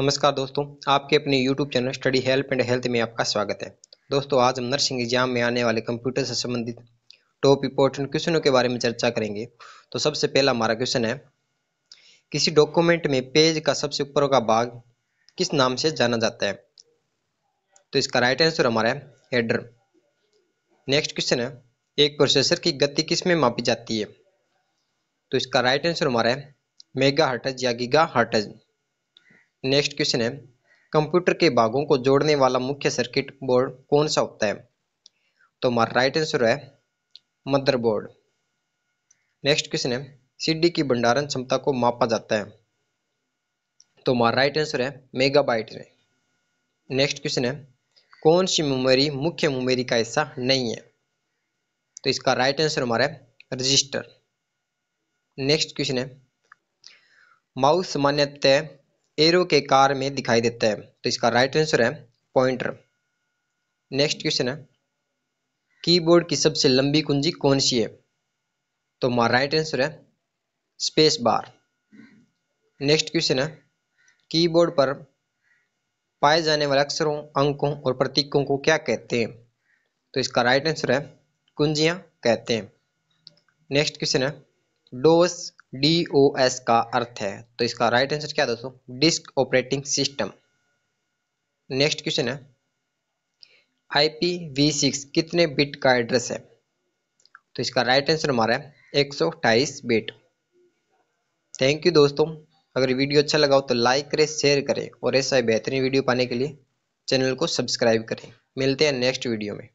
नमस्कार दोस्तों आपके अपने YouTube channel study help and health में आपका स्वागत है दोस्तों आज हम नर्सिंग एग्जाम में आने वाले कंप्यूटर से संबंधित टॉप इंपोर्टेंट क्वेश्चनों के बारे में चर्चा करेंगे तो सबसे पहला हमारा क्वेश्चन है किसी डॉक्यूमेंट में पेज का सबसे ऊपर का भाग किस नाम से जाना जाता है तो इसका राइट आंसर हमारा है नेक्स्ट क्वेश्चन है एक प्रोसेसर की गति किस में मापी जाती है तो इसका राइट आंसर हमारा है मेगा हर्टज या गीगा हर्टज नेक्स्ट क्वेश्चन है कंप्यूटर के भागों को जोड़ने वाला मुख्य सर्किट बोर्ड कौन सा होता है तो हमारा राइट आंसर है मदरबोर्ड नेक्स्ट क्वेश्चन है सीडी की भंडारण क्षमता को मापा जाता है तो हमारा राइट आंसर है मेगाबाइट में नेक्स्ट क्वेश्चन है कौन सी मेमोरी मुख्य मेमोरी का हिस्सा नहीं है तो इसका राइट आंसर हमारा है रजिस्टर नेक्स्ट क्वेश्चन है माउस सामान्यतः एरो के कार में दिखाई देता है तो इसका राइट आंसर है पॉइंटर नेक्स्ट क्वेश्चन है कीबोर्ड की सबसे लंबी कुंजी कौन सी है तो हमारा राइट आंसर है स्पेस बार नेक्स्ट क्वेश्चन है कीबोर्ड पर पाए जाने वाले अक्षरों अंकों और प्रतीकों को क्या कहते हैं तो इसका राइट आंसर है कुंजियां कहते हैं नेक्स्ट क्वेश्चन है डोस डी ओ एस का अर्थ है तो इसका राइट आंसर क्या दोस्तों disk operating system next question है सिक्स कितने बिट का एड्रेस है तो इसका राइट आंसर हमारा है एक बिट थैंक यू दोस्तों अगर वीडियो अच्छा लगा हो तो लाइक करें शेयर करें और ऐसा बेहतरीन वीडियो पाने के लिए चैनल को सब्सक्राइब करें मिलते हैं नेक्स्ट वीडियो में